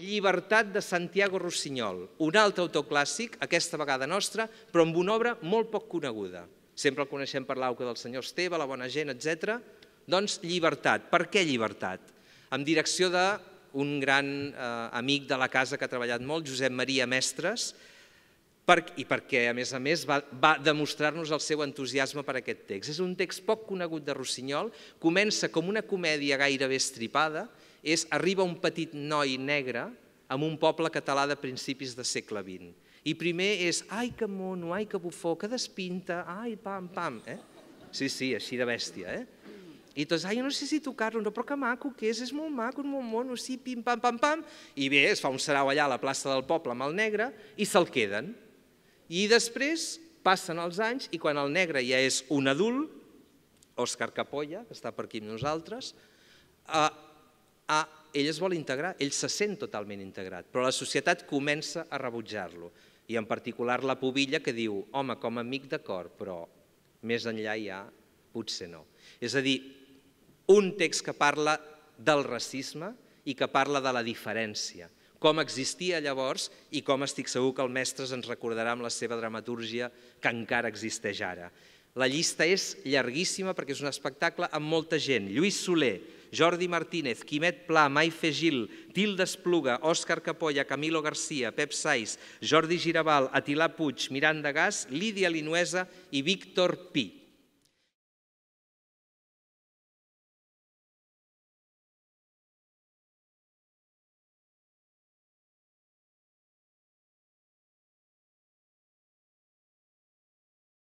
Llibertat de Santiago Rossinyol, un altre autor clàssic, aquesta vegada nostra, però amb una obra molt poc coneguda. Sempre el coneixem per l'auca del senyor Esteve, la bona gent, etc. Doncs llibertat. Per què llibertat? Amb direcció d'un gran eh, amic de la casa que ha treballat molt, Josep Maria Mestres, per, i perquè, a més a més, va, va demostrar-nos el seu entusiasme per aquest text. És un text poc conegut de Rossinyol, comença com una comèdia gairebé estripada, és arriba un petit noi negre en un poble català de principis de segle XX. I primer és, ai, que mono, ai, que bufó, que despinta, ai, pam, pam. Eh? Sí, sí, així de bèstia, eh? I tots, ai, no sé si tocar-lo, no, però que maco que és, és molt maco, és molt mono, sí, pim, pam, pam, pam. I bé, es fa un sarau allà a la plaça del poble amb el negre i se'l queden. I després passen els anys i quan el negre ja és un adult, Òscar Capolla, que està per aquí amb nosaltres, eh, a, ell es vol integrar, ell se sent totalment integrat, però la societat comença a rebutjar-lo, i en particular la pobilla que diu, home, com a amic d'acord, però més enllà ja potser no. És a dir, un text que parla del racisme i que parla de la diferència, com existia llavors i com estic segur que el mestre ens recordarà amb la seva dramatúrgia que encara existeix ara. La llista és llarguíssima perquè és un espectacle amb molta gent. Lluís Soler, Jordi Martínez, Quimet Pla, Maife Gil, Tilda Espluga, Òscar Capolla, Camilo García, Pep Saiz, Jordi Girabal, Atilà Puig, Miranda Gas, Lídia Linuesa i Víctor Pi.